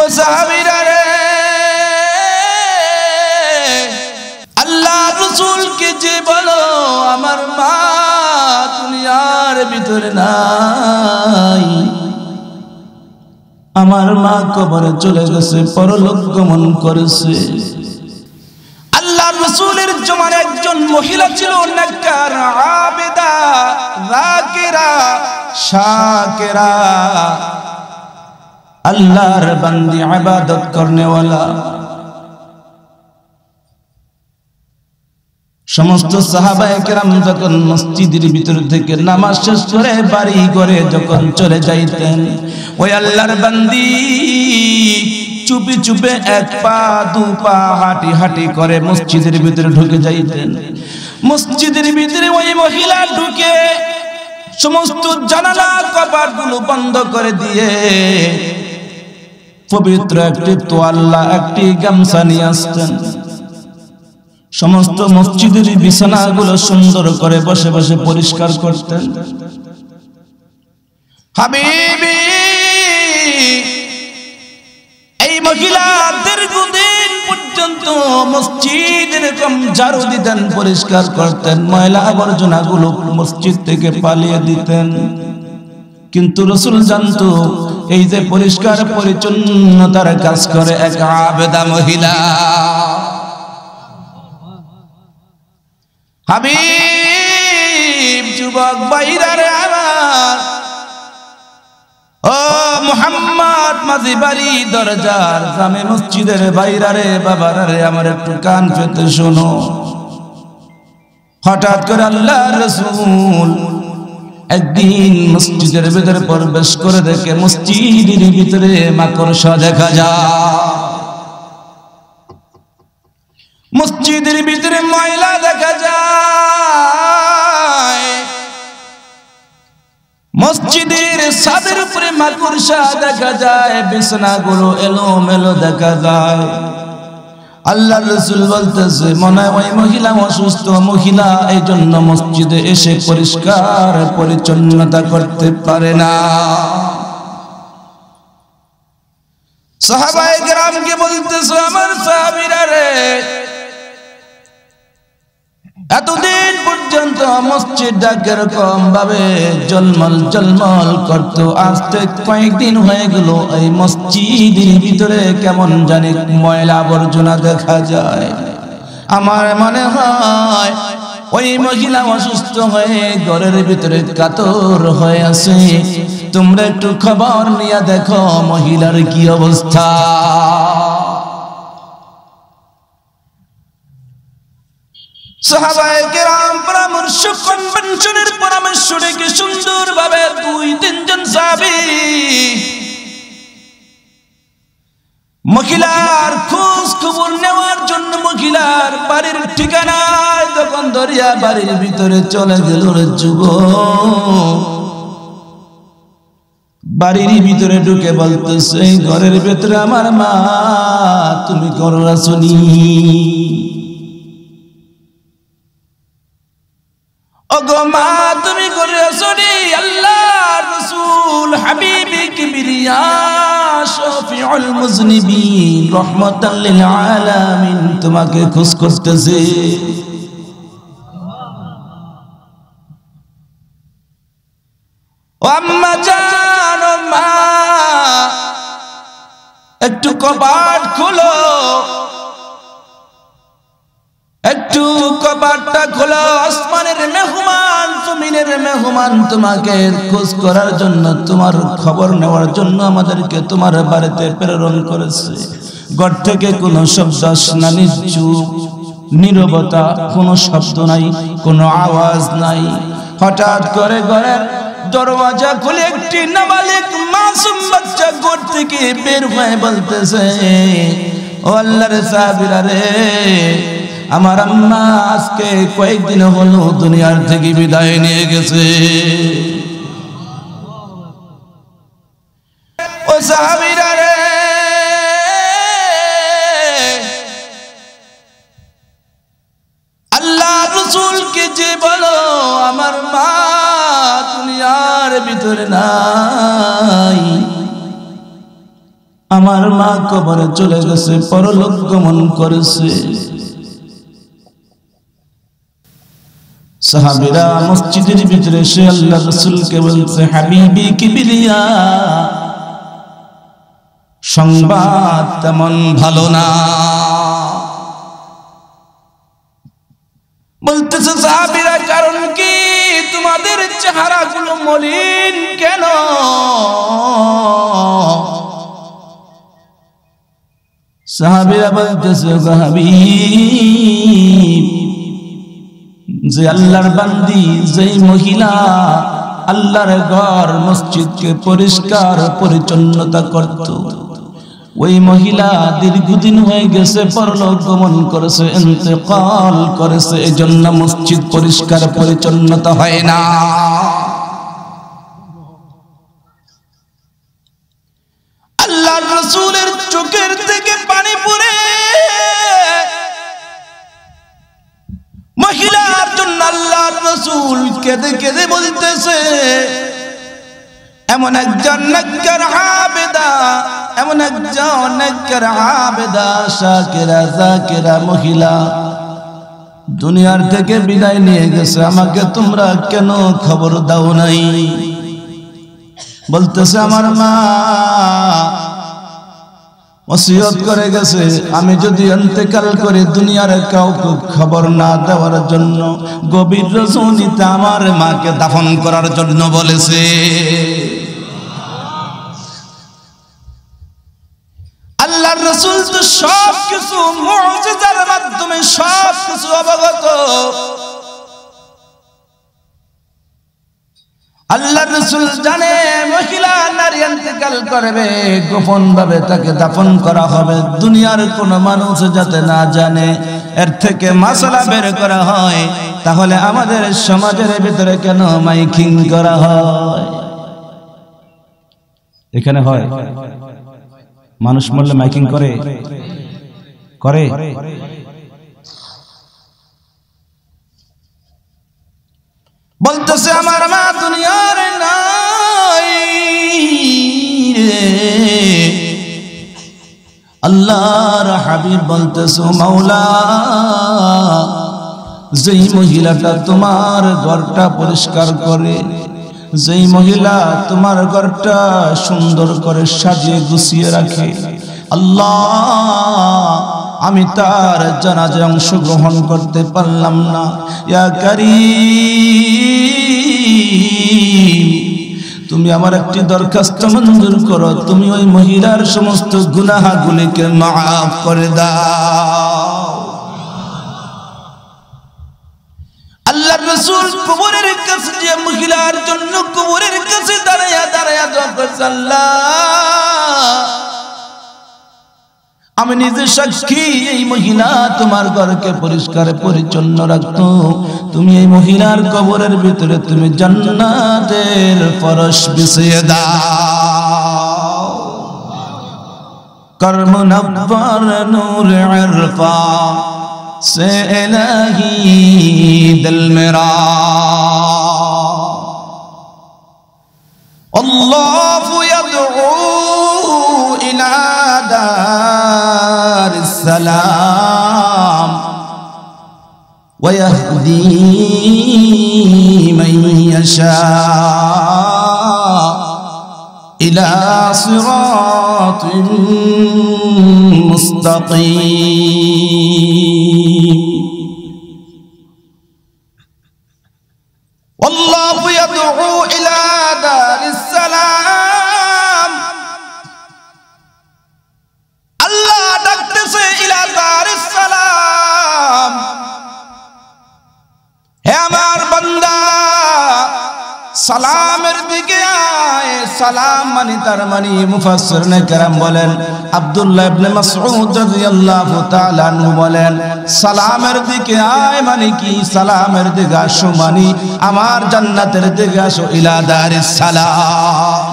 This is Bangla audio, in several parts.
ও সাহাবিরা রে আল্লাহ রসুলকে যে বলো আমার মা দুনিয়ার ভিতরে নাই আমার মা কবরে চলে গেছে পরলোক গমন করেছে আল্লাহ রসুলের জমার একজন মহিলা ছিল নাকার আবেদা রাকেরা শাকেরা আল্লাহর বান্দি আবাদত করনেওয়ালা সমস্ত সাহাবায়াম যখন মসজিদের ভিতর থেকে নামাজ শেষ করে বাড়ি করে যখন চলে যাইতেন ওই আল্লাহর বান্দি চুপি চুপে এক পা দু পা হাঁটি হাঁটি করে মসজিদের ভিতরে ঢুকে যাইতেন মসজিদের ভিতরে ওই মহিলা ঢুকে সমস্ত জানালা কপাট গুলো বন্ধ করে দিয়ে পবিত্র একটি তোয়াল্লা একটি গামছা নিয়ে আসতেন সমস্ত মসজিদের বিছানাগুলো সুন্দর করে বসে বসে পরিষ্কার করতেন হাবিবি এই মহিলা দুদিন পর্যন্ত মসজিদ এরকম ঝাড়ু দিতেন পরিষ্কার করতেন ময়লা আবর্জনাগুলো মসজিদ থেকে পালিয়ে দিতেন কিন্তু রসুল জানত এই যে পরিষ্কার তার কাজ করে এক আবেদা মহিলা যুবক ও মোহাম্মদ মাঝি বাড়ি দরজার জামে মসজিদের বাইরারে বাবারারে আমার একটু কান পেতে শোনো হঠাৎ করে আল্লাহ রসুল একদিন মসজিদের ভেতরে প্রবেশ করে দেখে মসজিদের ভিতরে মাকড়সা দেখা যা মসজিদের ভিতরে ময়লা দেখা যায় মসজিদের সাদের উপরে মাকড়সা দেখা যায় বিছানাগুলো এলোমেলো দেখা যায় আল্লাহ রসুল বলতেছে মনে হয় ওই মহিলা অসুস্থ মহিলা এই জন্য মসজিদে এসে পরিষ্কার পরিচ্ছন্নতা করতে পারে না সাহাবায়ে গ্রামকে বলতেছে আমার সাহাবিরা রে এতদিন পর্যন্ত মসজিদ মসজিদটা রকম ভাবে জলমল জলমল করতো আজ কয়েকদিন হয়ে গেল এই মসজিদের ভিতরে কেমন জানি ময়লা আবর্জনা দেখা যায় আমার মনে হয় ওই মহিলা অসুস্থ হয়ে ঘরের ভিতরে কাতর হয়ে আছে তোমরা একটু খবর নিয়ে দেখো মহিলার কি অবস্থা পরামর্শ পরামর্শ মহিলার খোঁজ খবর নেওয়ার জন্য মহিলার বাড়ির ঠিকানায় তখন দরিয়া বাড়ির ভিতরে চলে গেল যুব বাড়ির ভিতরে ঢুকে বলতেছে ঘরের ভেতরে আমার মা তুমি করো শুনি ওগো মা তুমি করেছরি আল্লাহর রাসূল হাবিবি কিবরিয়া শফিউল মুজনিবিন রহমাতাল লিল আলামিন তোমাকে খুশ করতেছে আম্মা জান মা একটু কবাট খুলো একটু কপাটটা খোলা আসমানের মেহমান জমিনের মেহমান তোমাকে খোঁজ করার জন্য তোমার খবর নেওয়ার জন্য আমাদেরকে তোমার বাড়িতে প্রেরণ করেছে ঘর থেকে কোনো শব্দ আসনা নিচুপ নিরবতা কোনো শব্দ নাই কোনো আওয়াজ নাই হঠাৎ করে ঘরের দরওয়াজা খুলে একটি নাবালিক মাসুম বাচ্চা ঘর থেকে বের হয়ে বলতেছে ও আল্লাহর সাহাবীরা রে আমার আম্মা আজকে কয়েকদিন হলো দুনিয়ার থেকে বিদায় নিয়ে গেছে আল্লাহ আমার মা দুনিয়ার ভিতরে আমার মা কবরে চলে গেছে পরলোক গমন করেছে সাহাবিরা মসজিদের ভিতরে সে আল্লাহ রসুলকে বলছে হাবিবি কিবিলিয়া সংবাদ তেমন ভালো না বলতেছে সাহাবিরা কারণ কি তোমাদের চেহারা গুলো মলিন কেন সাহাবিরা বলতেছে হাবিব যে আল্লাহর বান্দি যেই মহিলা আল্লাহর ঘর মসজিদকে পরিষ্কার পরিচ্ছন্নতা করত ওই মহিলা দীর্ঘদিন হয়ে গেছে পরলোক গমন করেছে ইন্তেকাল করেছে এজন্য মসজিদ পরিষ্কার পরিচ্ছন্নতা হয় না আল্লাহর রাসূলের চোখের থেকে পানি পড়ে রাসূল কেঁদে কেঁদে বলতেছে এমন একজন নক্কর হাবেদা এমন একজন নক্কর হাবেদা শাকিরা জাকিরা মহিলা দুনিয়ার থেকে বিদায় নিয়ে গেছে আমাকে তোমরা কেন খবর দাও নাই বলতেছে আমার মা ওসিয়ত করে গেছে আমি যদি অন্তেকাল করে দুনিয়ার কাউকে খবর না দেওয়ার জন্য গভীর রজনীতে আমার মাকে দাফন করার জন্য বলেছে আল্লাহর রসুল সব কিছু সব কিছু অবগত আল্লাহ রসুল জানে মহিলা নারী ইন্তেকাল করবে গোপন ভাবে তাকে দাফন করা হবে দুনিয়ার কোন মানুষ যাতে না জানে এর থেকে মশলা বের করা হয় তাহলে আমাদের সমাজের ভিতরে কেন মাইকিং করা হয় এখানে হয় মানুষ মরলে মাইকিং করে করে বলতেছে আমার মা দুনিয়ার নাই আল্লাহর হাবিব বলতেছো মাওলা যেই মহিলাটা তোমার ঘরটা পরিষ্কার করে যেই মহিলা তোমার ঘরটা সুন্দর করে সাজিয়ে গুছিয়ে রাখে আল্লাহ আমি তার জানাজে অংশগ্রহণ করতে পারলাম না ইয়াকারি তুমি আমার একটি দরখাস্ত মঞ্জুর করো তুমি ওই মহিলার সমস্ত গুনাহাগুলিকে মাফ করে দাও আল্লাহর রাসূল কবরের কাছে যে মহিলার জন্য কবরের কাছে দাঁড়ায়া দাঁড়ায়া দোয়া করছে আল্লাহ আমি নিজে সাক্ষী এই মহিলা তোমার ঘরকে পরিষ্কার পরিচ্ছন্ন রাখতো তুমি এই মহিলার কবরের ভিতরে তুমি জান্নাতের ফরস বিছিয়ে দাও কর্ম নব্বর নূর আরফা সে এলাহি দিল মেরা আল্লাহু ইয়াদউ السلام ويهدي من يشاء إلى صراط مستقيم সালামের দিকে আয় সালাম মানি তার মানে মুফাসসিরনে کرام বলেন আব্দুল্লাহ ইবনে মাসউদ রাদিয়াল্লাহু তাআলা আনহু বলেন সালামের দিকে আয় মানে কি সালামের দিকে আসো মানে আমার জান্নাতের দিকে আসো ইলা দারিস সালাম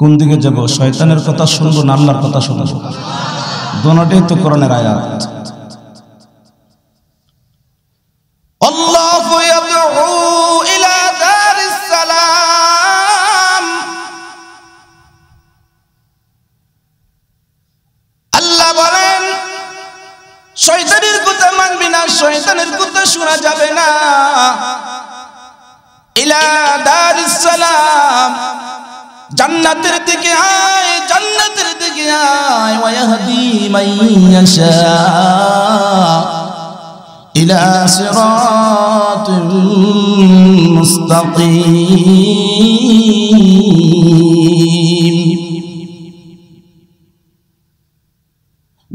কোন দিকে যাব শয়তানের কথা শুনবো না আল্লাহর কথা শুনবো দোনোটাই তো কোরআনের আয়াত الله يدعو إلى دار السلام আল্লাহ বলেন শয়তানের কথা মানবি না শয়তানের কথা শোনা যাবে না ইলা দার সালাম জান্নাতের দিকে আয় জান্নাতের দিকে আয় ওয়াহদি মাইয়াশা إلى صراط مستقيم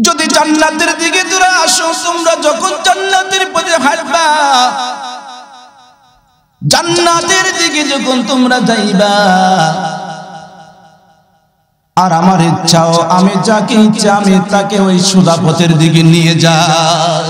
যদি জান্নাতের দিকে তোরা আসো তোমরা যখন জান্নাতের পথে হাঁটবা জান্নাতের দিকে যখন তোমরা যাইবা আর আমার ইচ্ছাও আমি যাকে ইচ্ছা আমি তাকে ওই সুদা দিকে নিয়ে যাই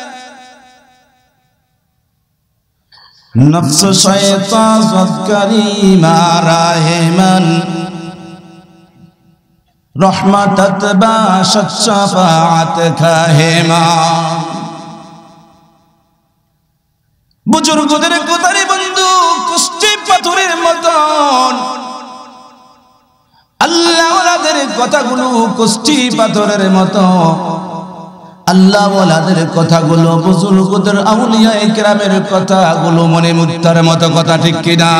নফস শয়তানি মারাহে বুজুর্গদের কোথারি বন্ধু কুষ্টি পাথরের মতন আল্লাহ কথাগুলো কুষ্টি পাথরের মতন আল্লাহ ওয়ালাদের কথাগুলো বুজুর্গদের আউলিয়া ইকরামের কথাগুলো মনে মুক্তার মতো কথা ঠিক কিনা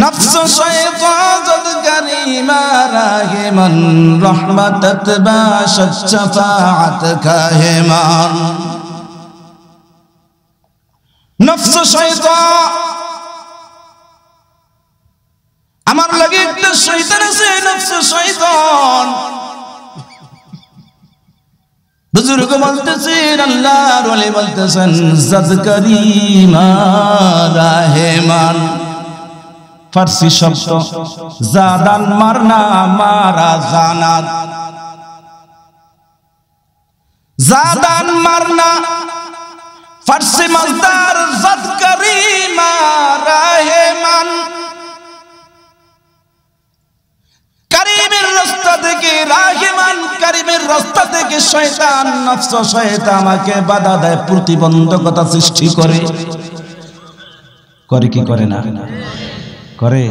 নফস শয়তানত করিমা রাহিমান রহমাতত বাশত শাফাআত কাহিমান নফস শয়তান আমার লাগে একটা শয়তান আছে নফস শয়তান বুজুর্গ বলতেছেন আল্লাহর ওলি বলতেছেন জাযকারি মা রাহেমান ফার্সি শব্দ জাদান মারনা মারা জানাত জাদান মারনা ফার্সি মাসদার জাযকারি মা রাহেমান কারিমের রাস্তা থেকে রাহিমান কারিমের রাস্তা থেকে শয়তান নফস শয়তান আমাকে বাধা দেয় প্রতিবন্ধকতা সৃষ্টি করে করে কি করে না করে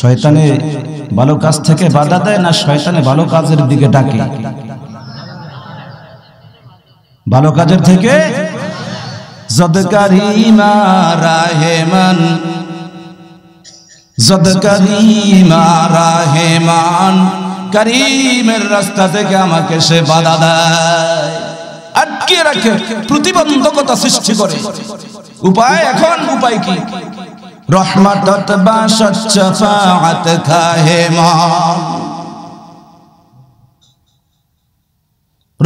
শয়তানে ভালো কাজ থেকে বাধা দেয় না শয়তানে ভালো কাজের দিকে ডাকে ভালো কাজের থেকে জদকারিমা রাহেমান যত করিমান করিমের রাস্তা থেকে আমাকে সে বাধা দেয় আটকে রাখে প্রতিবন্ধকতা সৃষ্টি করে উপায় এখন উপায় কি রহমাত বা শাফাআত খাহে মান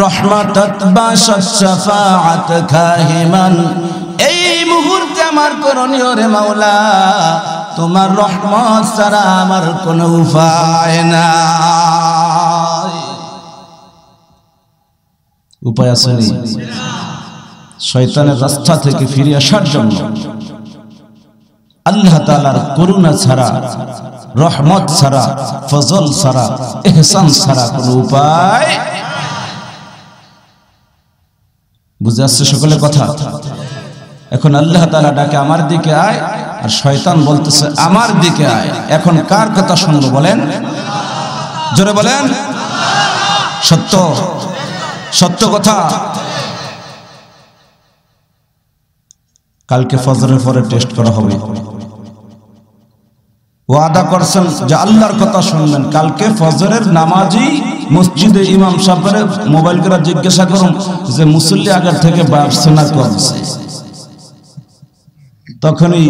রহমাতত বাসত শাফাআত খাহে মান এই মুহূর্তে আমার করণীয় রে মাওলা তোমার রহমত ছাড়া আমার কোনো উপায় না উপায় আছে শৈতানের রাস্তা থেকে ফিরে আসার জন্য আল্লাহ তালার করুণা ছাড়া রহমত ছাড়া ফজল ছাড়া এহসান ছাড়া কোনো উপায় বুঝে আসছে সকলে কথা এখন আল্লাহ তালা ডাকে আমার দিকে আয় আর শয়তান বলতেছে আমার দিকে আয় এখন কার কথা শুনবো বলেন জোরে বলেন সত্য সত্য কথা কালকে ফজরের পরে টেস্ট করা হবে আদা করছেন যে আল্লাহর কথা শুনবেন কালকে ফজরের নামাজি মসজিদে ইমাম সাহেবের মোবাইল করে জিজ্ঞাসা করুন যে মুসল্লি আগের থেকে বাড়ছে না করছে তখনই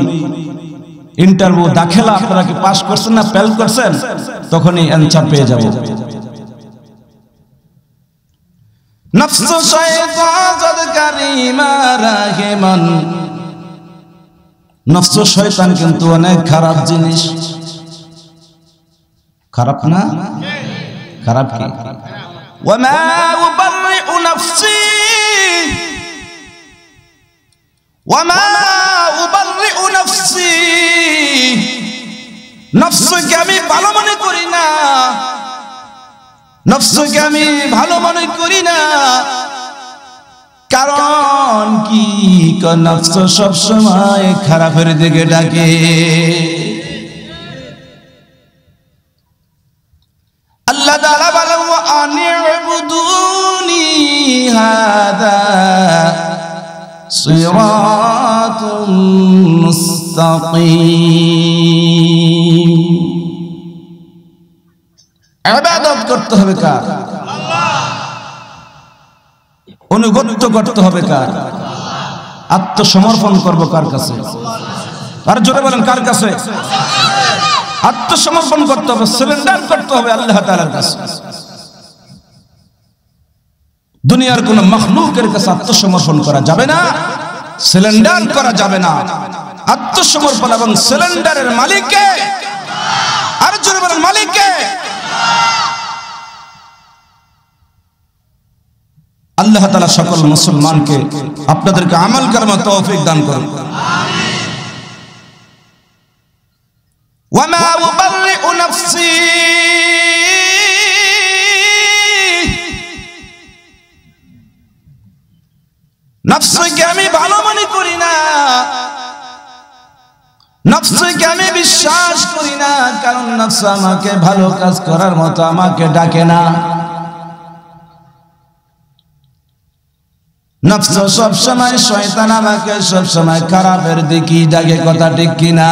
ইন্টারভিউ দাখেলা আপনারা কি পাশ করছেন না ফেল করছেন তখনই অ্যান্সার পেয়ে যাবেন কিন্তু অনেক খারাপ জিনিস খারাপ না খারাপ নফসি নফসকে আমি ভালো মনে করি না নফসকে আমি ভালো মনে করি না কারণ কি নফস সবসময় খারাপের দিকে ডাকে আল্লাহ ভালো বলেন আনিবুদুনি হাদা সিরাতুম মুস্তাকিম করতে হবে কার অনুগত্য করতে হবে কার আত্মসমর্পণ করব কার কাছে আর জোরে বলেন কার কাছে আত্মসমর্পণ করতে হবে সিলিন্ডার করতে হবে আল্লাহ তালার কাছে দুনিয়ার কোন মখলুকের কাছে আত্মসমর্পণ করা যাবে না সিলিন্ডার করা যাবে না আত্মসমর্পণ এবং সিলিন্ডারের মালিককে মালিককে আল্লাহ তালা সকল মুসলমানকে আপনাদেরকে আমল কর্মা তৌফিক দান করুন আমি ভালো নফসকে আমি বিশ্বাস করি না কারণ নফস আমাকে ভালো কাজ করার মতো আমাকে ডাকে না নফস সবসময় শয়তান আমাকে সবসময় খারাপের দিকে ডাকে কথা ঠিক না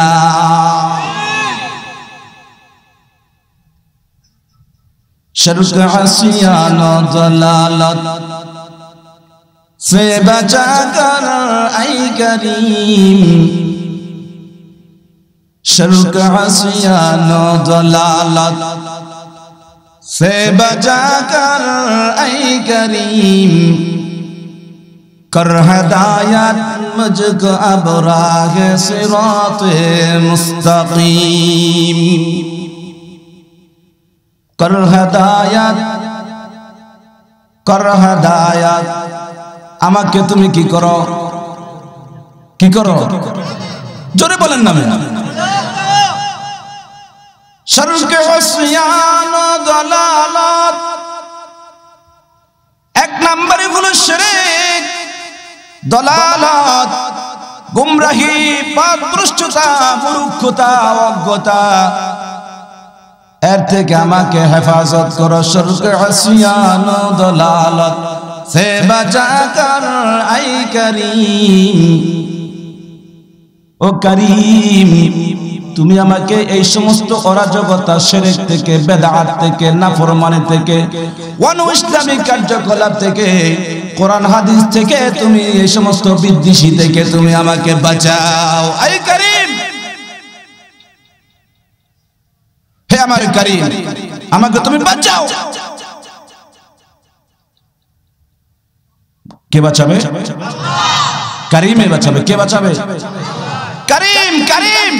শরুক হাসিয়ান জলালত সে বাজা আই করিম শরুক হাসিয়ান দলালত সে বজা কর আই করিম কর হদায়াত মুজক আব রাগ সিরাত মুস্তাকিম কর হদায়াত কর আমাকে তুমি কি করো কি করো জোরে বলেন না সরকে হসিয়ান দলালত এক নম্বরে হলো শরিক মূর্খতা অজ্ঞতা এর থেকে আমাকে হেফাজত করো সরকে হসিয়ান দলালত সে বাঁচা কর ও কারিম তুমি আমাকে এই সমস্ত অরাজকতা শেরেক থেকে বেদাহাত থেকে নাফরমানি থেকে অন ইসলামিক কার্যকলাপ থেকে কোরআন হাদিস থেকে তুমি এই সমস্ত বিদ্বেষী থেকে তুমি আমাকে বাঁচাও আই কারিম হে আমার কারিম আমাকে তুমি বাঁচাও কে বাঁচাবে কারিমে বাঁচাবে কে বাঁচাবে كريم كريم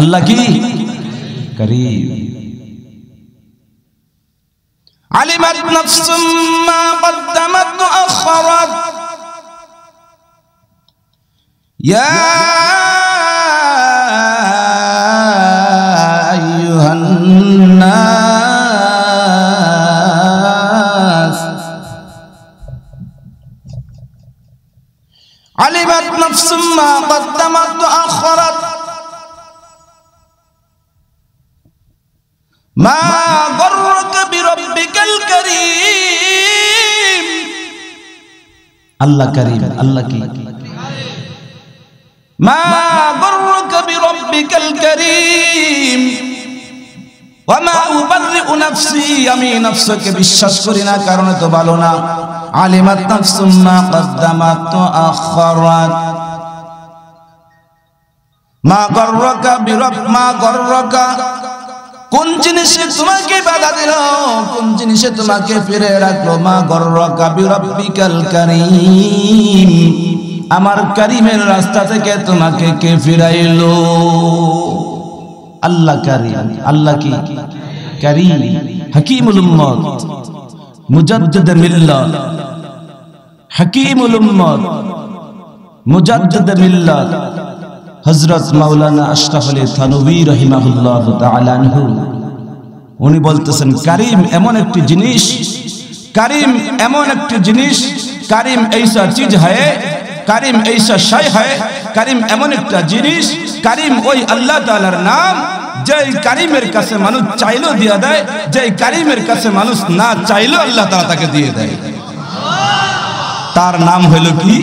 اللہ کی كريم علمت نفس ما قدمت اخرت یا আল্লাহ করিম আল্লাহ কি মা গররুকা বিরব্বিকাল করিম আমি নফসকে বিশ্বাস করি না কারণ তো ভালো না আলিমাত নফসুম্মা কদ্দামাত তো মা গর্রকা বিরব কোন জিনিসে তোমাকে বাধা দিল কোন জিনিসে তোমাকে ফিরে রাখলো মা গরিকাল কারিম আমার কারিমের রাস্তা থেকে তোমাকে কে ফিরাইল আল্লাহ কারিম আল্লাহ কি কারিম হাকিমুল উম্মত মুজাদ্দিদ মিল্লাত হাকিমুল উম্মত মুজাদ্দিদ মিল্লাত হজরত মাওলানা আশরাফ আলী থানবী রহিমাহুল্লাহ তালানহু উনি বলতেছেন কারিম এমন একটি জিনিস কারিম এমন একটি জিনিস কারিম এইসা চিজ হয় কারিম এইসা শাই হয় কারিম এমন একটা জিনিস কারিম ওই আল্লাহ তালার নাম যেই কারিমের কাছে মানুষ চাইলেও দিয়ে দেয় যেই কারিমের কাছে মানুষ না চাইলেও আল্লাহ তালা তাকে দিয়ে দেয় তার নাম হইল কি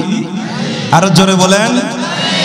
আরো জোরে বলেন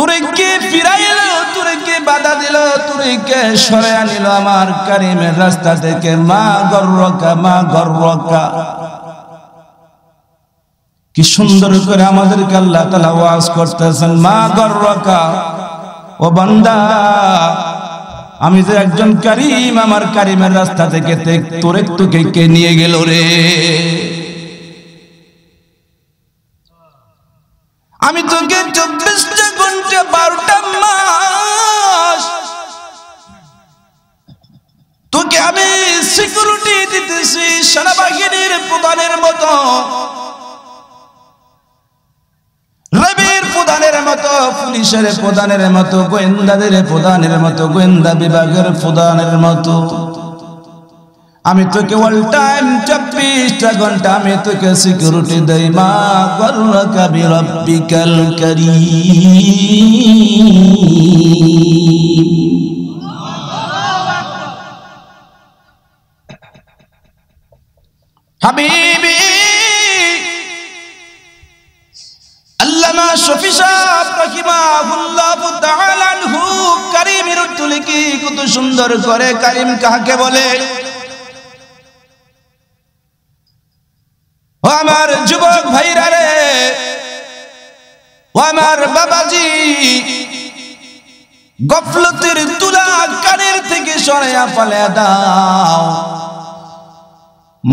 কি সুন্দর করে আমাদেরকে আল্লাহ তালা ওয়াজ করতেছেন মা গর্রকা ও বন্দা আমি যে একজন কারিম আমার কারিমের রাস্তা থেকে তোরে তোকে কে নিয়ে গেল রে আমি তোকে আমি সিকিউরিটি দিতেছি সেনাবাহিনীর প্রধানের মতো মতো মতো গোয়েন্দা বিভাগের আমি তোকে টাইম আমি তোকে সিকিউরিটি দেই মা করুণা কাবি রব্বিকাল করি হাবিবি আল্লামা শফি সাহেব রাহিমাহুল্লাহু তাআলা আনহু কারিমের তুলকি কত সুন্দর করে কারিম কাকে বলে ও আমার যুবক ভাইরা রে ও আমার বাবাজি গফলতের তুলা কানের থেকে সরাইয়া ফলে দাও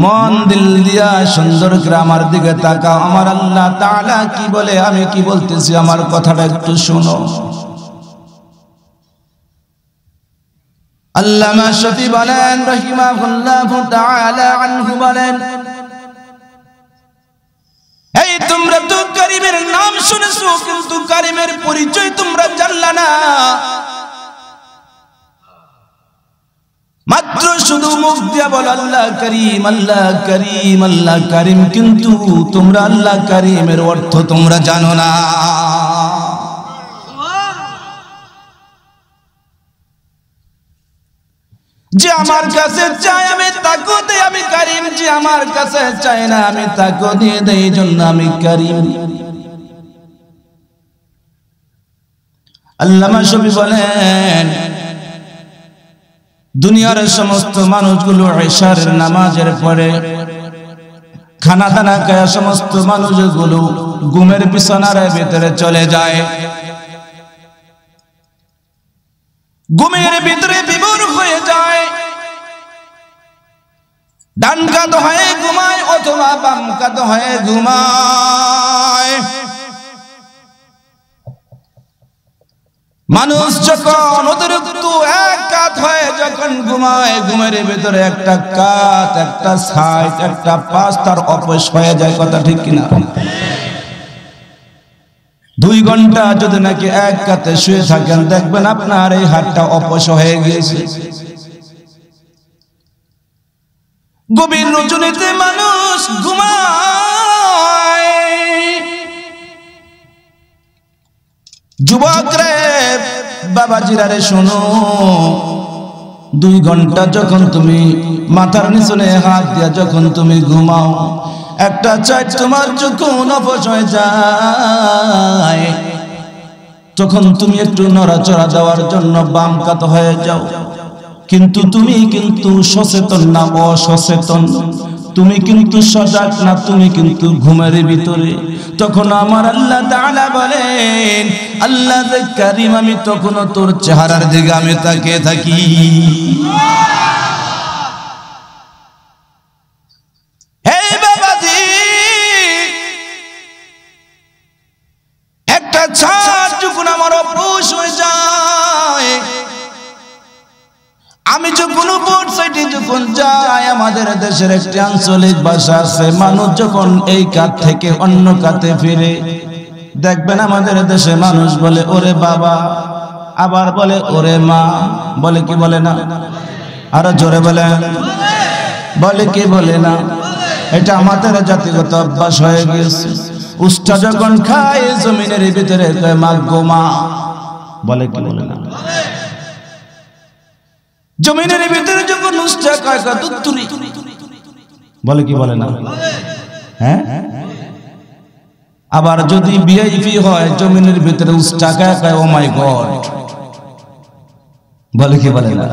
মন দিল দিয়া সুন্দর করে আমার দিকে তাকা আমার আল্লাহ তালা কি বলে আমি কি বলতেছি আমার কথাটা একটু শুনো আল্লামা বলেন কিন্তু কারিমের পরিচয় তোমরা জানলা না মাত্র শুধু মুখ দিয়ে বল আল্লাহ করিম আল্লাহ করিম আল্লাহ করিম কিন্তু তোমরা আল্লাহ করিমের অর্থ তোমরা জানো না যে আমার কাছে চাই আমি তাকে দে আমি করিম যে আমার কাছে চাই না আমি তাকে দিয়ে দেই জন্য আমি করিম আল্লামা শফি বলেন দুনিয়ার সমস্ত মানুষগুলো এশার নামাজের পরে খানা দানা খায় সমস্ত মানুষগুলো গুমের বিছানার ভিতরে চলে যায় গুমের ভিতরে বিমর হয়ে যায় ডান কাত হয়ে ঘুমায় অথবা বাম কাত হয়ে ঘুমায় মানুষ যখন অতিরিক্ত এক কাত হয় যখন ঘুমায় ঘুমের ভেতরে একটা কাত একটা সাইজ একটা পাশ তার অপস হয়ে যায় কথা ঠিক কিনা দুই ঘন্টা যদি নাকি এক কাতে শুয়ে থাকেন দেখবেন আপনার এই হাতটা অপস হয়ে গিয়েছে গভীর রজনীতে মানুষ ঘুমায় যুবক রে বাবাজিরা রে শোনো দুই ঘন্টা যখন তুমি মাথার নিচনে হাত দিয়া যখন তুমি ঘুমাও একটা চাই তোমার যখন অপচয় যায় তখন তুমি একটু নড়াচড়া দেওয়ার জন্য বাম কাত হয়ে যাও কিন্তু তুমি কিন্তু সচেতন না অসচেতন তুমি কিন্তু সজাগ না তুমি কিন্তু ঘুমের ভিতরে তখন আমার আল্লাহ তাআলা বলেন আল্লাহ কারিম আমি তখনও তোর চেহারার দিকে আমি তাকিয়ে থাকি আমাদের দেশের একটি আঞ্চলিক ভাষা আছে মানুষ যখন এই কাত থেকে অন্য কাতে ফিরে দেখবেন আমাদের দেশে মানুষ বলে ওরে বাবা আবার বলে ওরে মা বলে কি বলে না আরো জোরে বলে বলে কি বলে না এটা আমাদের জাতিগত অভ্যাস হয়ে গেছে উষ্ঠা যখন খায় জমিনের ভিতরে মা গো মা বলে কি বলে না জমিনের ভিতরে চল্লিশ টাকা একটা দুধ তুলি বলে কি বলে না হ্যাঁ আবার যদি ভিআইপি হয় জমিনের ভিতরে উস টাকা একায় ও মাই গড বলে কি বলে না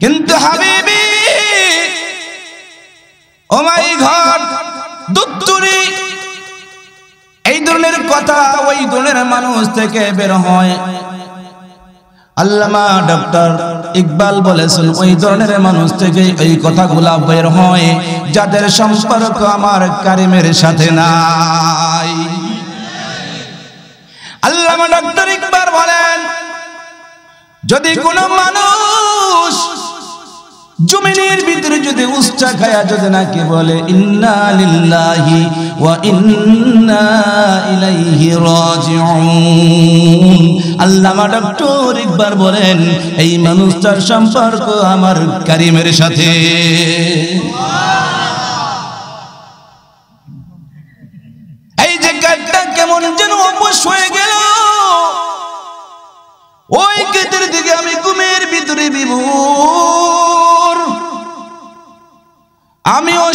কিন্তু হাবিবি ও মাই গড দুত্তুরি এই ধরনের কথা ওই ধরনের মানুষ থেকে বের হয় আল্লামা ডক্টর ইকবাল বলেছেন ওই ধরনের মানুষ থেকে ওই কথাগুলা বের হয় যাদের সম্পর্ক আমার কারিমের সাথে নাই আল্লামা ডক্টর ইকবাল বলেন যদি কোনো মানুষ জমি নিয়ে যদি উচ্চা খায়া যদি নাকি বলে ইন্না লিল্লাহি ওয়া ইন্না ইলাইহি রাজিউন আল্লামা ডক্টর একবার বলেন এই মানুষটার সম্পর্ক আমার কারিমের সাথে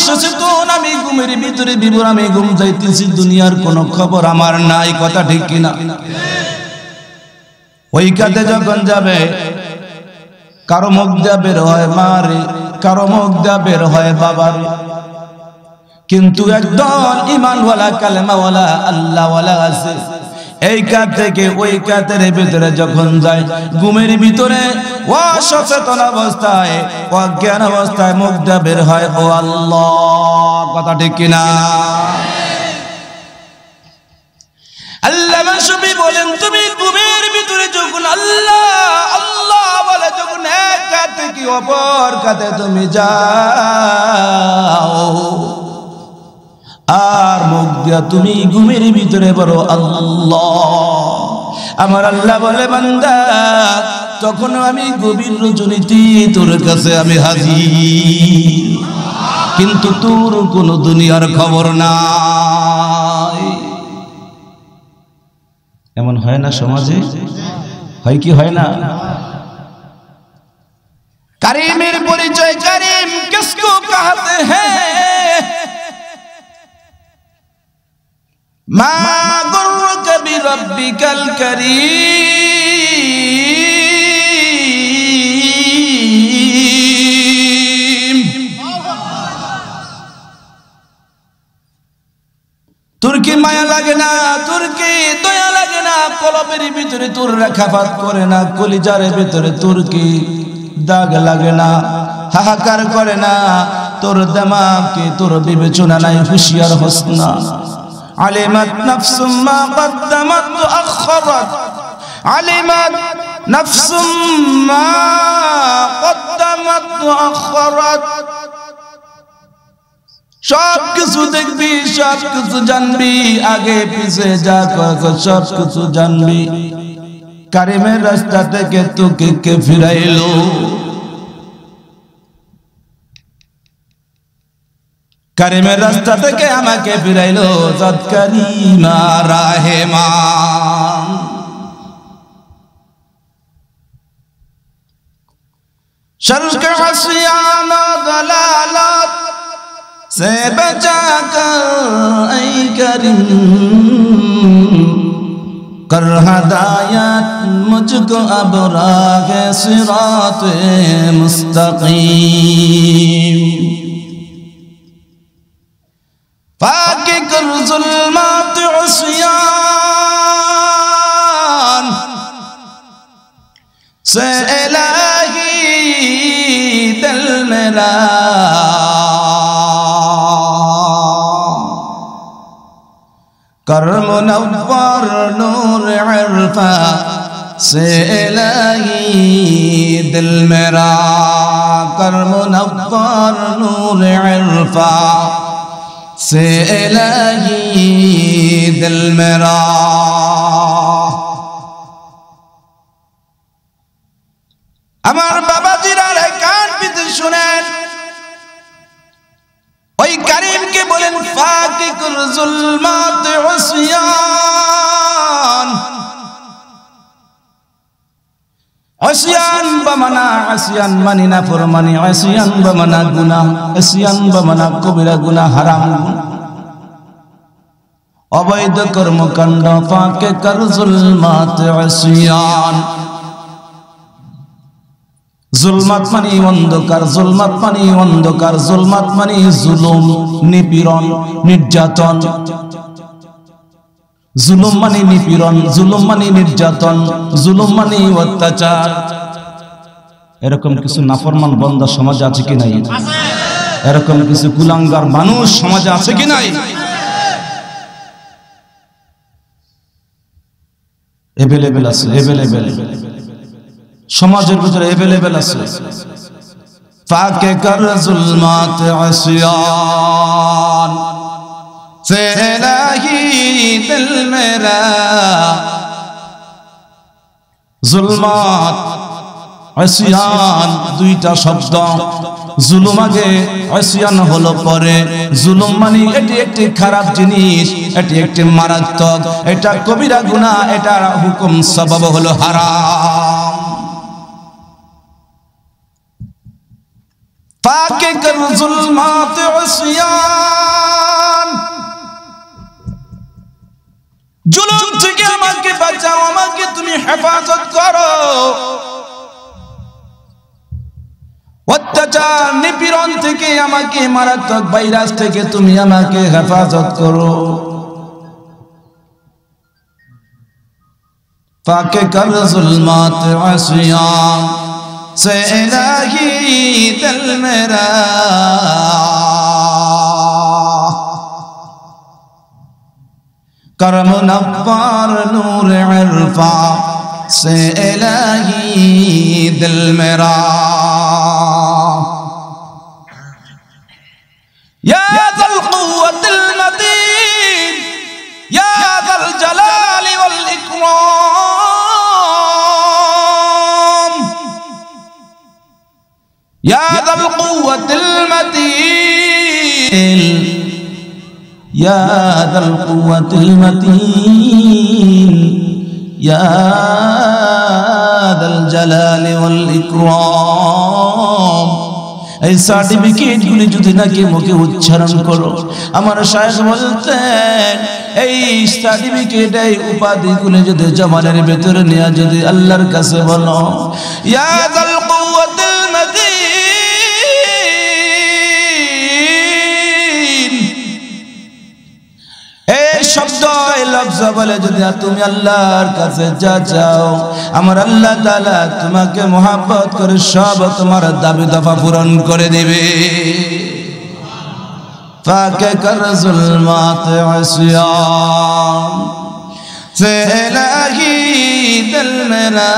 সচেতন আমি ঘুমের ভিতরে বিবর আমি ঘুম যাইতেছি দুনিয়ার খবর আমার নাই কথা ঠিক কিনা যখন যাবে কারো মুখ দিয়া বের হয় রে কারো মুখ দিয়া বের হয় বাবার কিন্তু একদল ইমানওয়ালা কালেমাওয়ালা আল্লাহওয়ালা আছে এই কাত থেকে ওই কাতের ভিতরে যখন যায় ঘুমের ভিতরে অসচেতন অবস্থায় অজ্ঞান অবস্থায় মুখটা বের হয় ও আল্লাহ কথা ঠিক কিনা আল্লাহ তুমি ঘুমের ভিতরে আল্লাহ আল্লাহ বলে কি অপর কাতে তুমি যাও আর মুখ দিয়া তুমি ঘুমের ভিতরে বলো আল্লাহ আমার আল্লাহ বলে বান্দা তখন আমি গভীর রজনীতি তোর কাছে আমি হাজি কিন্তু তোর কোনো দুনিয়ার খবর না এমন হয় না সমাজে হয় কি হয় না মা গর্রকা বিরব্বিকাল কারীম তোর কি মায়া লাগে না তুর্কি কি দয়া লাগে না কলমের ভিতরে তোর রেখাপাত করে না কলিজার ভিতরে তুর্কি দাগ লাগে না হাহাকার করে না তোর দেমাকে তোর বিবেচনা নাই হুঁশিয়ার হোস না علمت نفس ما قدمت وأخرت علمت نفس ما قدمت وأخرت সব কিছু দেখবি সব কিছু জানবি আগে পিছে যা সব কিছু জানবি কারিমের রাস্তা থেকে তোকে কে ফিরাইলো かれ મે રસ્તા તકે અમાકે ભરાયલો જદકારી ના રહે મા શરણ કર હસિયા ના દલાલા સે બચા કર અય કરીમ કર હદાયત મુજ તો અબરા હે સિરાત મસતીમ پاک کرات س گی دل میں را کرم نو نوار نور عرفا سے الہی دل میرا را کرم نو نور عرفا سے لگی دل میرا আমার বাবা জিরার কান পিতে শুনেন ওই কারিমকে বলেন ফাকিকুল জুলমাত উসিয়া অসিয়ান বামানা আসিয়ান মানি না ফরমানি অসিয়ান বামানা গুনা অসিয়ান বামানা কবিরা গুনা হারাম অবৈধ কর্মকাণ্ড পাকে কর জুলমাত অসিয়ান জুলমাত মানে অন্ধকার জুলমাত মানে অন্ধকার জুলমাত মানে জুলুম নিপীড়ন নির্যাতন জুলুম মানে নিপীড়ন জুলুম মানে নির্যাতন জুলুম মানে অত্যাচার এরকম কিছু নাফরমান বন্ধ সমাজে আছে কি নাই এরকম কিছু কুলাঙ্গার মানুষ সমাজে আছে কি নাই এভেলেবেল আছে এভেলেবেল সমাজের ভিতরে এভেলেবেল আছে তাকে কর জুলমাত আসিয়ান चेहरा ही दिल জুলমাত দুইটা শব্দ জুলুম আগে হলো পরে জুলুম মানে এটি একটি খারাপ জিনিস এটি একটি মারাত্মক এটা কবিরা গুনাহ এটা হুকুম স্বভাব হলো হারাম তাকে জুলমাতে জুলমাত জুলুম থেকে আমাকে বাঁচাও আমাকে তুমি হেফাজত করো অত্যাচার নিপীড়ন থেকে আমাকে মারাত্মক ভাইরাস থেকে তুমি আমাকে হেফাজত করো পাকে কর জুলমাত আসিয়া সে ইলাহি দিল মেরা کرم نفار نور عرفا سے الہی دل میرا یا ذا القوة المتين یا ذا الجلال والاکرام یا ذا القوة المتين يا ذا القوة المتين يا ذا الجلال والإكرام এই সার্টিফিকেট গুলি যদি নাকি মুখে উচ্চারণ করো আমার শাহেদ বলতেন এই সার্টিফিকেট এই উপাধি গুলি যদি জমানের ভেতরে নেওয়া যদি আল্লাহর কাছে বলো ইয়া বাদশাহ বলে যদি তুমি আল্লাহর কাছে যা চাও আমার আল্লাহ তালা তোমাকে মহাব্বত করে সব তোমার দাবি দফা পূরণ করে দিবে তাকে করজুল মাতে আসিয়াম সে দিল মেরা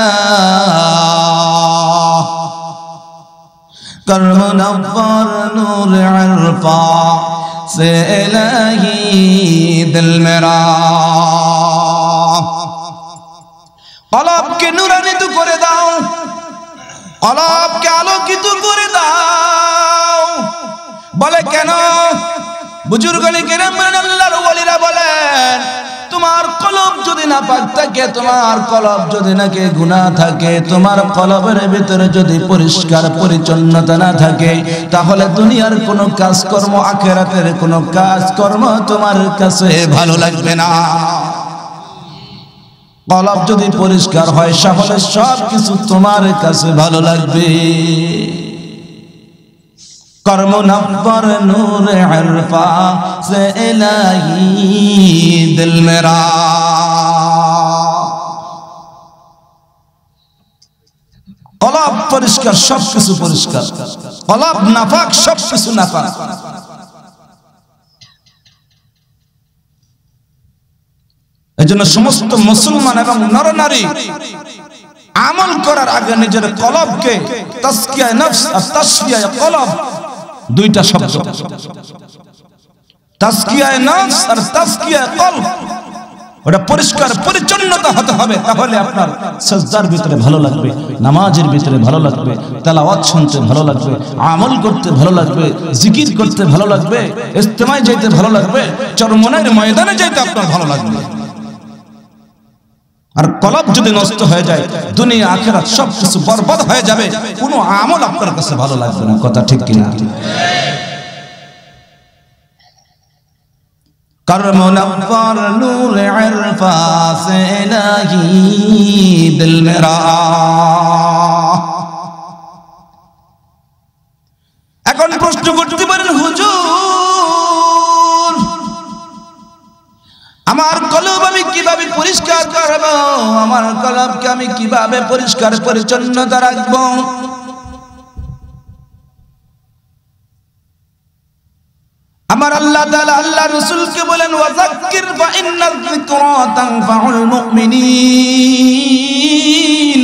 کر منور نور عرفا سے الہی دل میرا قلب کے نورانی تو کرے داؤ قلب کے آلو کی تو کرے داؤ بلے کہنا بزرگ علی کرم اللہ ولیرہ بلے তোমার কলব যদি না পাক থাকে তোমার কলব যদি নাকি গুণা থাকে তোমার কলবের ভিতরে যদি পরিষ্কার পরিচ্ছন্নতা না থাকে তাহলে দুনিয়ার কোনো কাজকর্ম আখেরাতের কোনো কাজকর্ম তোমার কাছে ভালো লাগবে না কলব যদি পরিষ্কার হয় তাহলে সব কিছু তোমার কাছে ভালো লাগবে کر منور نور حرفا سے الہی دل میرا কলাপ পরিষ্কার সব কিছু পরিষ্কার কলাপ নাফাক সব কিছু নাফাক এই জন্য সমস্ত মুসলমান এবং নরনারী আমল করার আগে নিজের কলবকে তাসকিয়ায় নফস আর তাসকিয়ায় কলব দুইটা শব্দ তাস্কিয়ায় নাফস আর তাসকিয়া কলব ওটা পরিষ্কার পরিচ্ছন্নতা হতে হবে তাহলে আপনার সজ্জার ভিতরে ভালো লাগবে নামাজের ভিতরে ভালো লাগবে তেলাওয়াত শুনতে ভালো লাগবে আমল করতে ভালো লাগবে জিকির করতে ভালো লাগবে ইস্তেমায় যাইতে ভালো লাগবে চরমনের ময়দানে যাইতে আপনার ভালো লাগবে আর কলব যদি নষ্ট হয়ে যায় দুনিয়া আখেরাত সব কিছু বরবাদ হয়ে যাবে কোনো আমল আপনার কাছে ভালো লাগবে না কথা ঠিক কিনা کر منور نور عرفا سے نہیں دل میرا আমার কলবকে আমি কিভাবে পরিষ্কার পরিচ্ছন্নতা রাখবো আমার আল্লাহ তাআলা আল্লাহ রাসূলকে বলেন ওয়াজাক্কির ফা ইন্নাল যিকরা তানফাউল মুমিনিন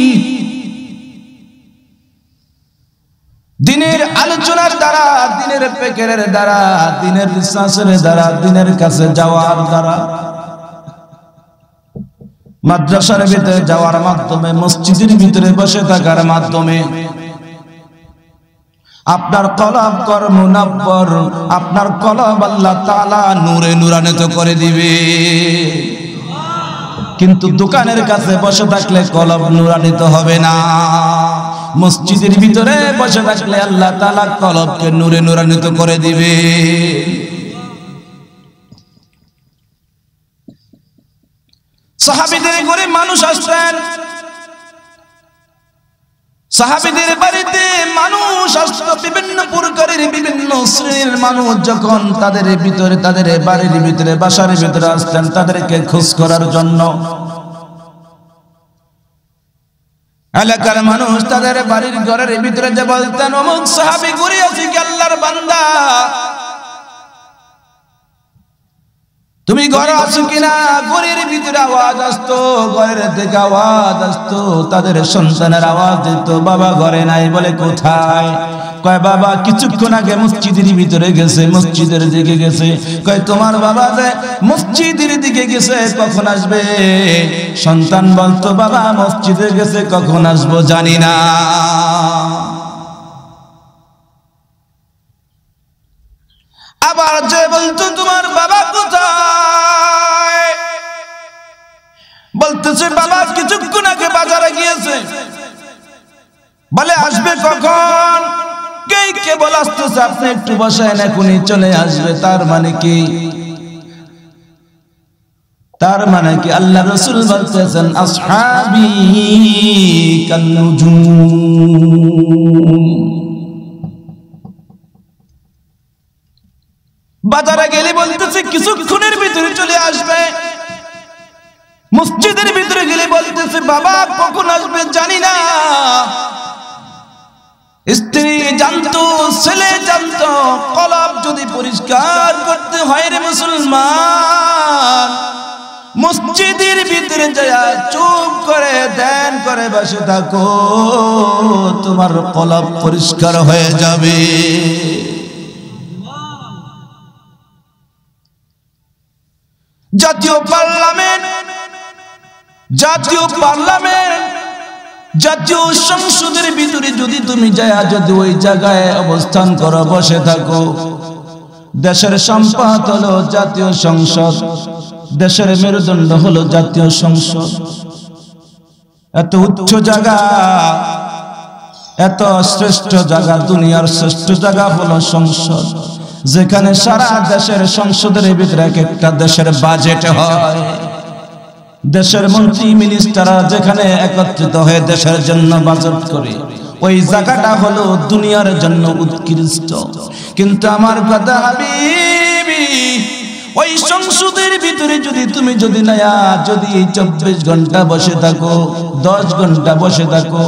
দিনের আলোচনার দ্বারা দিনের পেকেরের দ্বারা দিনের বিশ্বাসের দ্বারা দিনের কাছে যাওয়ার দ্বারা মাদ্রাসার ভিতরে যাওয়ার মাধ্যমে মসজিদের ভিতরে বসে থাকার মাধ্যমে আপনার কলব কর নব্বর আপনার কলব আল্লাহ তালা নূরে নূরান্বিত করে দিবে কিন্তু দোকানের কাছে বসে থাকলে কলব নূরান্বিত হবে না মসজিদের ভিতরে বসে থাকলে আল্লাহ তালা কলবকে নূরে নূরান্বিত করে দিবে সাহাবিদের ঘরে মানুষ আসতেন সাহাবিদের বাড়িতে মানুষ আসতো বিভিন্ন প্রকারের বিভিন্ন শ্রেণীর মানুষ যখন তাদের ভিতরে তাদের বাড়ির ভিতরে বাসার ভিতরে আসতেন তাদেরকে খোঁজ করার জন্য এলাকার মানুষ তাদের বাড়ির ঘরের ভিতরে যে বলতেন অমুক সাহাবি ঘুরে আছি আল্লাহর বান্দা তুমি ঘরে আছো কিনা ঘরের ভিতরে আওয়াজ আসতো ঘরের থেকে আওয়াজ আসতো তাদের সন্তানের আওয়াজ দিত বাবা ঘরে নাই বলে কোথায় কয় বাবা কিছুক্ষণ আগে মসজিদের ভিতরে গেছে মসজিদের দিকে গেছে কয় তোমার বাবা যে মসজিদের দিকে গেছে কখন আসবে সন্তান বলতো বাবা মসজিদে গেছে কখন আসবো জানি না আবার যে বলতো তোমার বাবা কোথায় বলতেছে বাবা কিছুক্ষণ আগে বাজারে গিয়েছে বলে আসবে কখন কে বল আসতেছে আপনি একটু বসেন এখনই চলে আসবে তার মানে কি তার মানে কি আল্লাহ রসুল বলতেছেন আসহাবি বাজারে গেলে বলতেছে কিছুক্ষণের ভিতরে চলে আসবে মসজিদের ভিতরে গেলে বলতেছে বাবা কখন আসবে জানি না স্ত্রী জানতো ছেলে জানতো কলাপ যদি পরিষ্কার করতে হয় রে মুসলমান মসজিদের ভিতরে যায় চুপ করে দেন করে বসে থাকো তোমার কলাপ পরিষ্কার হয়ে যাবে জাতীয় পার্লামেন্ট জাতীয় পার্লামেন্ট জাতীয় সংসদের ভিতরে যদি তুমি যায় যদি ওই জায়গায় অবস্থান করো বসে থাকো দেশের সম্পাদ হলো জাতীয় সংসদ দেশের মেরুদণ্ড হলো জাতীয় সংসদ এত উচ্চ জায়গা এত শ্রেষ্ঠ জায়গা দুনিয়ার শ্রেষ্ঠ জায়গা হলো সংসদ যেখানে সারা দেশের সংসদের ভিতরে এক একটা দেশের বাজেট হয় দেশের মন্ত্রী মিনিস্টাররা যেখানে একত্রিত হয়ে দেশের জন্য বাজেট করে ওই জায়গাটা হলো দুনিয়ার জন্য উৎকৃষ্ট কিন্তু আমার কথা হাবিবি ওই সংসদের ভিতরে যদি তুমি যদি না যদি চব্বিশ ঘন্টা বসে থাকো দশ ঘন্টা বসে থাকো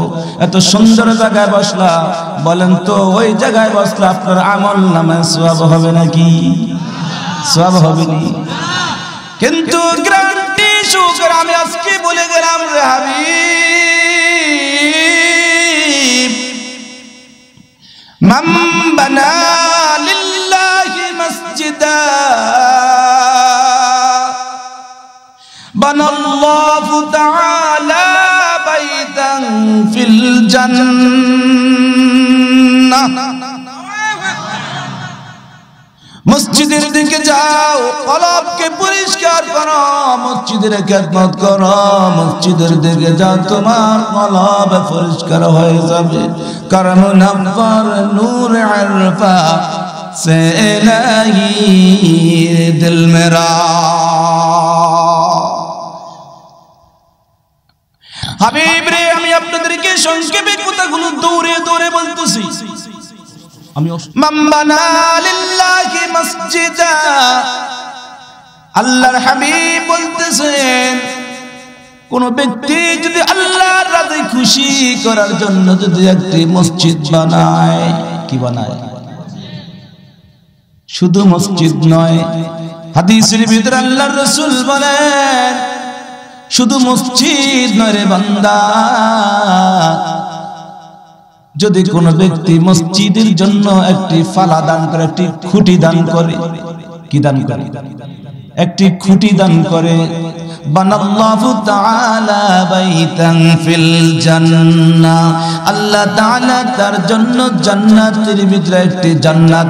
এত সুন্দর জায়গায় বসলা বলেন তো ওই জায়গায় বসলে আপনার আমল নামে সব হবে নাকি সব হবে কিন্তু গ্রাম করে আমি আজকে বলে গেলাম যে হাবিব মাম বানা লিল্লাহি মসজিদা বানাল্লাহু তাআলা বাইতান ফিল জান্নাহ মসজিদের দিকে যাও অলপকে পরিষ্কার করো মসজিদের খেদমত করো মসজিদের দিকে যাও তোমার অলপ পরিষ্কার হয়ে যাবে কারণ নম্বর নূর আলফা সে দিল মেরা হাবিব রে আমি আপনাদেরকে সংক্ষেপে কথাগুলো দৌড়ে দৌড়ে বলতেছি আমি আল্লাহর হাবিব বলতেছেন কোন ব্যক্তি যদি আল্লাহর রাতে খুশি করার জন্য যদি একটি মসজিদ বানায় কি বানায় শুধু মসজিদ নয় হাদিসের ভিতরে আল্লাহর রসুল বলেন শুধু মসজিদ নয় রে বান্দা যদি কোনো ব্যক্তি মসজিদের জন্য একটি ফালা দান করে একটি খুঁটি দান করে কি দান করে একটি খুঁটি দান করে একটি জান্নাত একটি জান্নাত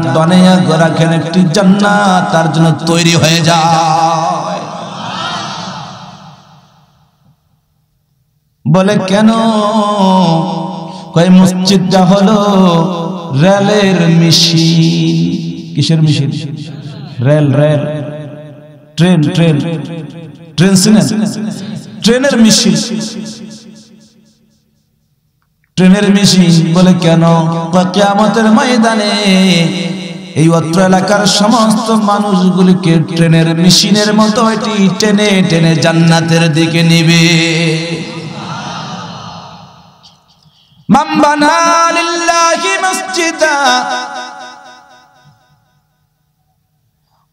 তার জন্য তৈরি হয়ে যায় বলে কেন কয় মসজিদটা হলো রেলের মেশিন কিসের machine rail rail train train train শুনেন ট্রেনের মেশিন ট্রেনের মেশিন বলে কেন কেয়ামতের ময়দানে এই অত্র এলাকার সমস্ত মানুষগুলিকে ট্রেনের মেশিনের মতো এটি টেনে টেনে জান্নাতের দিকে নিবে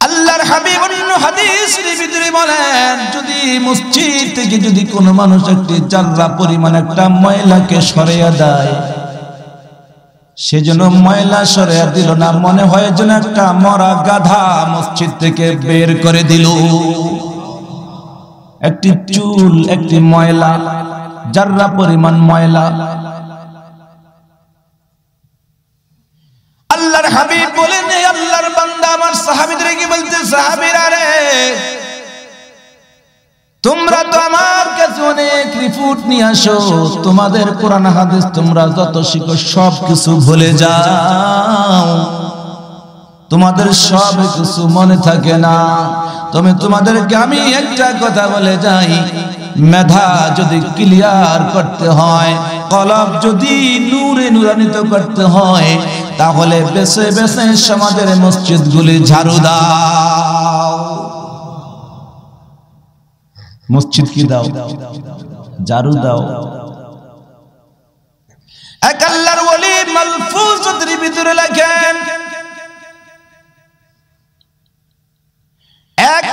আল্লাহর হাবিব অন্য হাদিসের ভিতরে বলেন যদি মসজিদ থেকে যদি কোনো মানুষ একটি পরিমাণ একটা ময়লাকে দেয় সেজন্য ময়লা সরাইয়া দিল না মনে হয় যেন একটা মরা গাধা মসজিদ থেকে বের করে দিল একটি চুল একটি ময়লা যার্রা পরিমাণ ময়লা সাহাবিরা তোমরা তো আমার কাছে অনেক রিপোর্ট নিয়ে আসো তোমাদের কোরআন হাদিস তোমরা যত শিখো সব কিছু ভুলে যাও তোমাদের সব কিছু মনে থাকে না তবে তোমাদেরকে আমি একটা কথা বলে যাই মেধা যদি ক্লিয়ার করতে হয় কলব যদি নূরে নূরান্বিত করতে হয় তাহলে বেছে বেছে সমাজের গুলি ঝাড়ু দাও মসজিদ কি দাও ঝাড়ু দাও এক ভিতরে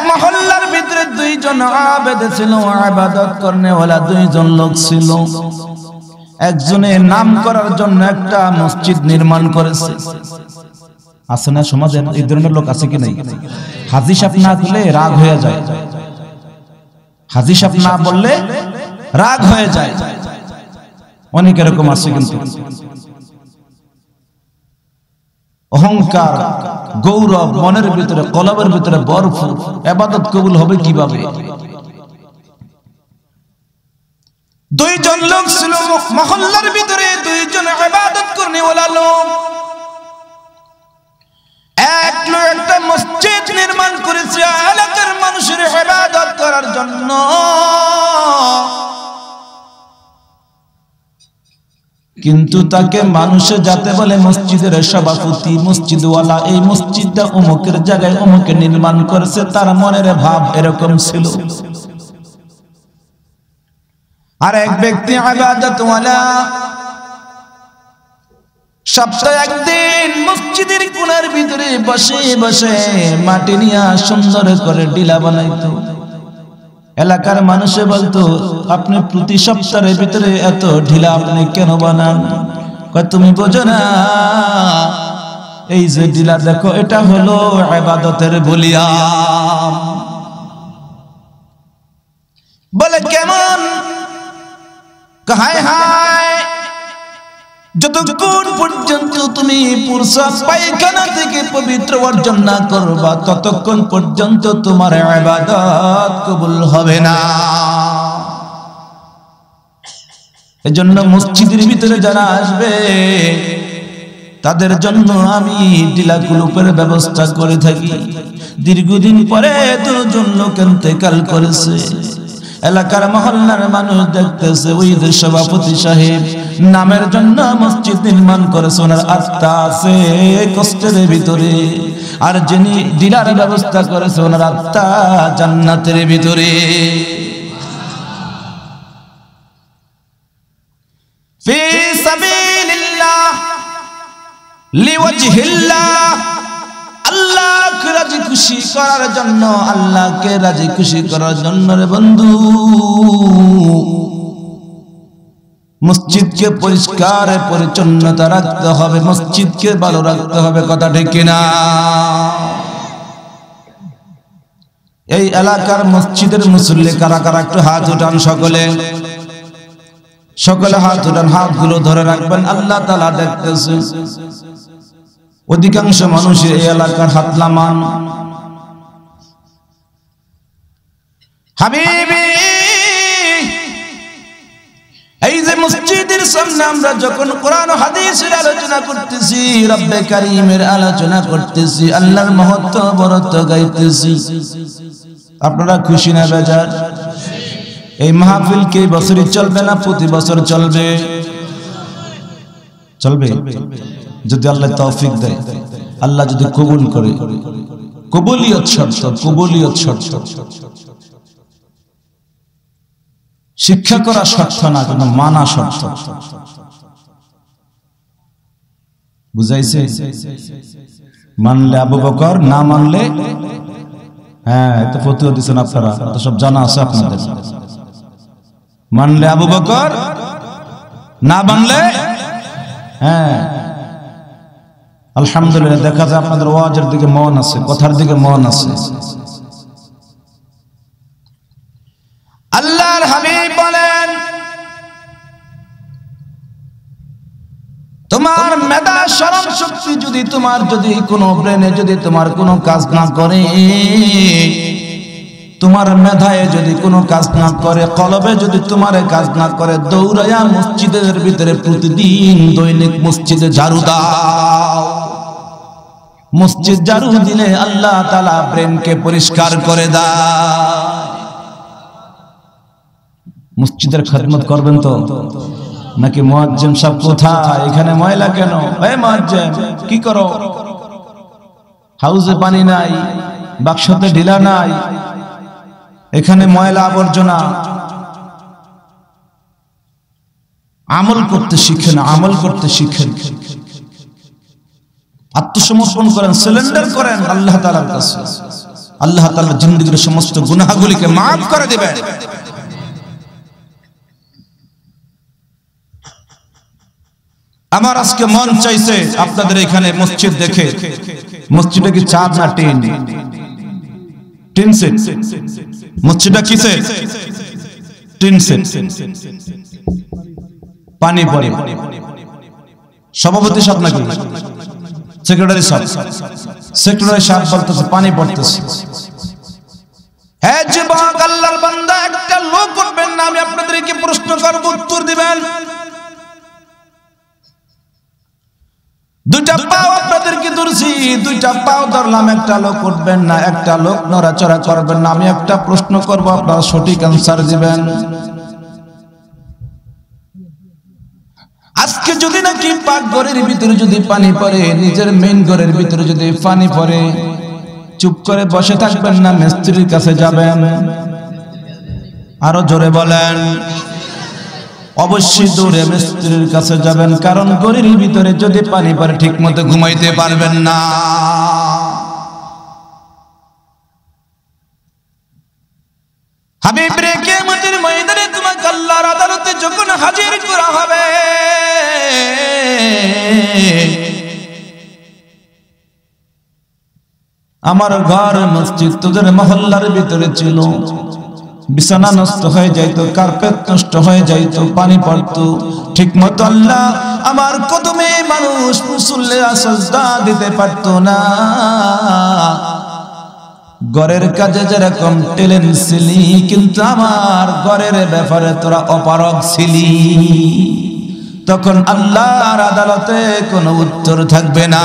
মহল্লার ভিতরে দুইজন আবেদ ছিল আবাদত করলে ওলা দুইজন লোক ছিল একজনে নাম করার জন্য একটা মসজিদ নির্মাণ করেছে আছে না সমাজে এই ধরনের লোক আছে কি নাই হাজি সাহেব না দিলে রাগ হয়ে যায় হাজি সাহেব না বললে রাগ হয়ে যায় অনেক এরকম আছে কিন্তু অহংকার গৌরব মনের ভিতরে কলবের ভিতরে বরফ এবাদত কবুল হবে কিভাবে দুইজন লোক ছিল মহল্লার ভিতরে দুইজন ইবাদত করনি ওয়ালা লোক এক লোক একটা মসজিদ নির্মাণ করেছে এলাকার মানুষের ইবাদত করার জন্য কিন্তু তাকে মানুষে যাতে বলে মসজিদের সভাপতি মসজিদওয়ালা এই মসজিদটা অমুকের জায়গায় অমুকে নির্মাণ করেছে তার মনের ভাব এরকম ছিল আর এক ব্যক্তি আবাদতওয়ালা সপ্তাহে একদিন মসজিদের কোনার ভিতরে বসে বসে মাটি নিয়ে সুন্দর করে ডিলা বানাইতো এলাকার মানুষে বলতো আপনি প্রতি সপ্তাহের ভিতরে এত ঢিলা আপনি কেন বানান তুমি বোঝো না এই যে ডিলা দেখো এটা হলো আবাদতের বলিয়া বলে কেমন হায় হায় যতক্ষণ পর্যন্ত তুমি পুরসা পায়খানা থেকে পবিত্র অর্জন না করবা ততক্ষণ পর্যন্ত তোমার ইবাদত কবুল হবে না এজন্য মসজিদের ভিতরে যারা আসবে তাদের জন্য আমি টিলা কুলুপের ব্যবস্থা করে থাকি দীর্ঘদিন পরে জন্য লোক এতেকাল করেছে এলাকার মহল্লার মানুষ দেখতেছে ওই যে সভাপতি সাহেব নামের জন্য মসজিদ নির্মাণ করে সোনার আত্মা আছে কষ্টের ভিতরে আর যিনি ডিলার ব্যবস্থা করে সোনার আত্মা জান্নাতের ভিতরে في سبيل الله আল্লাহকে রাজি খুশি করার জন্য আল্লাহকে রাজি খুশি করার জন্য রে বন্ধু মসজিদকে পরিষ্কার পরিচ্ছন্নতা রাখতে হবে মসজিদকে ভালো রাখতে হবে কথা ঠিক কিনা এই এলাকার মসজিদের মুসল্লি কারা কারা একটু হাত উঠান সকলে সকলে হাত উঠান হাতগুলো ধরে রাখবেন আল্লাহ তালা দেখতেছে অধিকাংশ মানুষের এই এলাকার হাতলামা এই যে মসজিদের সামনে আমরা যখন কোরআন হাদিসের আলোচনা করতেছি রব্বে কারিমের আলোচনা করতেছি আল্লাহর মহত্ব বরত্ব গাইতেছি আপনারা খুশি না বেজার এই মাহফিল কে বছরই চলবে না প্রতি বছর চলবে চলবে যদি আল্লাহ তৌফিক দেয় আল্লাহ যদি কবুল করে কবুলিয়ত শর্ত কবুলিয়ত শর্ত শিক্ষা করা শর্ত না কিন্তু মানা শর্ত বুঝাইছে মানলে আবু বকর না মানলে হ্যাঁ তো ফতুয়া দিচ্ছেন আপনারা তো সব জানা আছে আপনাদের মানলে আবু বকর না মানলে হ্যাঁ আলহামদুলিল্লাহ দেখা যায় আপনাদের ওয়াজের দিকে মন আছে কথার দিকে মন আছে কোনো কাজ করে তোমার মেধায় যদি কোনো কাজ করে কলবে যদি তোমার কাজ করে দৌড়াইয়া মসজিদের ভিতরে প্রতিদিন দৈনিক মসজিদে ঝাড়ু দাও মসজিদ জারু দিলে আল্লাহ তালা ব্রেনকে পরিষ্কার করে দা মসজিদের খেদমত করবেন তো নাকি মোয়াজ্জেম সব কোথা এখানে ময়লা কেন কি করো হাউসে পানি নাই বাক্সতে ঢিলা নাই এখানে ময়লা আবর্জনা আমল করতে শিখেন আমল করতে শিখেন আত্মসমর্পণ করেন সিলেন্ডার করেন আল্লাহ তালার কাছে আল্লাহ তালা জিন্দিগির সমস্ত গুনাগুলিকে মাফ করে দেবে আমার আজকে মন চাইছে আপনাদের এখানে মসজিদ দেখে মসজিদে কি চাঁদ না টিন টিন সেট মসজিদটা কিসে টিন সেট পানি পরে সভাপতি সাহেব নাকি সেক্রেটারি সাহেব সেক্রেটারি সাহেব বলতেছে পানি পড়তেছে হ্যাঁ বান্দা একটা লোক প্রশ্ন দিবেন দুইটা পাও ধরছি দুইটা পাও ধরলাম একটা লোক উঠবেন না একটা লোক নড়াচড়া করবেন না আমি একটা প্রশ্ন করব সঠিক অ্যান্সার দিবেন আজকে যদি নাকি পাক ঘরের ভিতরে যদি পানি পরে নিজের মেন ঘরের ভিতরে যদি পানি পরে চুপ করে বসে থাকবেন না মিস্ত্রির কাছে যাবেন আরো জোরে বলেন অবশ্যই দূরে মিস্ত্রির কাছে যাবেন কারণ গরির ভিতরে যদি পানি পরে ঠিক মতো ঘুমাইতে পারবেন না হাবিব রেখে আল্লাহর আদালতে যখন হাজির করা হবে আমার ঘর মসজিদ তোদের মহল্লার ভিতরে ছিল বিছানা নষ্ট হয়ে যাইতো কার্পেট নষ্ট হয়ে যাইতো পানি পড়ত ঠিক মতো আল্লাহ আমার কদমে মানুষ মুসল্লিরা সজদা দিতে পারতো না গরের কাজে যেরকম টেলেন ছিলি কিন্তু আমার গরের ব্যাপারে তোরা অপারক ছিলি তখন আল্লাহর আদালতে কোনো উত্তর থাকবে না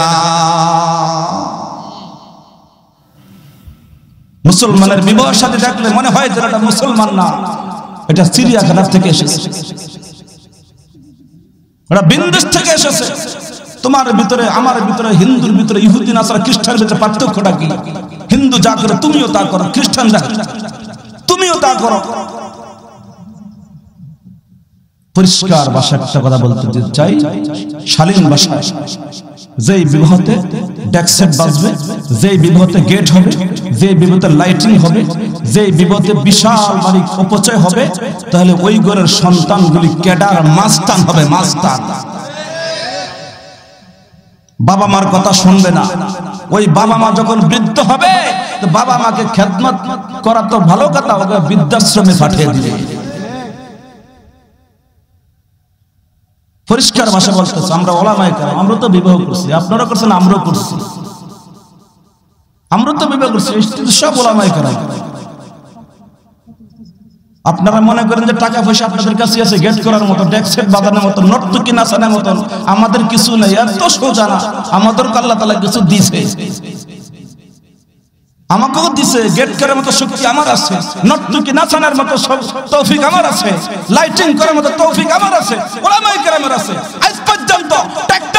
মুসলমানের বিবাহ সাথে দেখলে মনে হয় যে এটা মুসলমান না এটা সিরিয়াখানার থেকে এসেছে এটা বিন্দেশ থেকে এসেছে তোমার ভিতরে আমার ভিতরে হিন্দুর ভিতরে ইহুদ্দিন আসার খ্রিস্টানের ভিতরে পার্থক্যটা কি হিন্দু যা করে তুমিও তা করো খ্রিস্টান যা তুমিও তা করো পরিষ্কার ভাষা একটা কথা বলতে চাই শালীন ভাষা যেই বিবাহতে ডেক্সেট বাজবে যেই বিবাহতে গেট হবে যে বিবাহতে লাইটিং হবে যে বিবাহতে বিশাল বাড়ি অপচয় হবে তাহলে ওই ঘরের সন্তানগুলি ক্যাডার মাস্তান হবে মাস্তান বাবা মার কথা শুনবে না ওই বাবা মা যখন বৃদ্ধ হবে তো বাবা মাকে খেদমত করা তো ভালো কথা ওকে বৃদ্ধাশ্রমে পাঠিয়ে দিবে পরিষ্কার ভাষা বলতেছে আমরা ওলামায় কারণ আমরা তো বিবাহ করছি আপনারা করছেন আমরাও করছি আমরা তো বিবাহ করছি সব ওলামায় কারণ আপনারা মনে করেন যে টাকা পয়সা আপনাদের কাছে আছে গেট করার মতো ট্যাক্সেট বাঁধানোর মতো নর্তকি নাচানোর মতন আমাদের কিছু নেই এত সোজা না আমাদের আল্লাহ তালা কিছু দিছে আমাকেও দিছে গেট করার মতো শক্তি আমার আছে নর্তকি নাচানোর মতো তৌফিক আমার আছে লাইটিং করার মতো তৌফিক আমার আছে ওলামাই আছে আজ পর্যন্ত ট্যাক্টর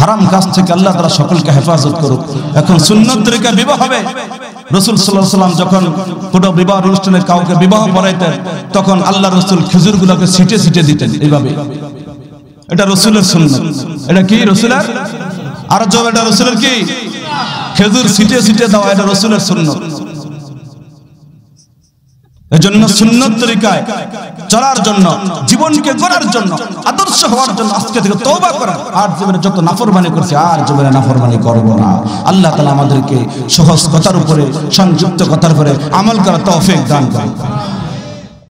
হারাম কাজ থেকে আল্লাহ তারা সকলকে হেফাজত করুক এখন সুন্নত তরিকা বিবাহ হবে রসুল সাল্লাহ সাল্লাম যখন কোনো বিবাহ অনুষ্ঠানে কাউকে বিবাহ পড়াইতেন তখন আল্লাহ রসুল খেজুর গুলাকে ছিটে ছিটে দিতেন এইভাবে এটা রসুলের সুন্নত এটা কি রসুলের আর জব এটা রসুলের কি খেজুর ছিটে ছিটে দেওয়া এটা রসুলের সুন্নত এজন্য সুন্নত তরিকায় চলার জন্য জীবনকে গড়ার জন্য আদর্শ হওয়ার জন্য আজকে থেকে তওবা করা আর জীবনে যত নাফরমানি করছে আর জীবনে নাফরমানি করব না আল্লাহ তাআলা আমাদেরকে সহজ কথার উপরে সংযুক্ত কথার উপরে আমল করা তৌফিক দান করেন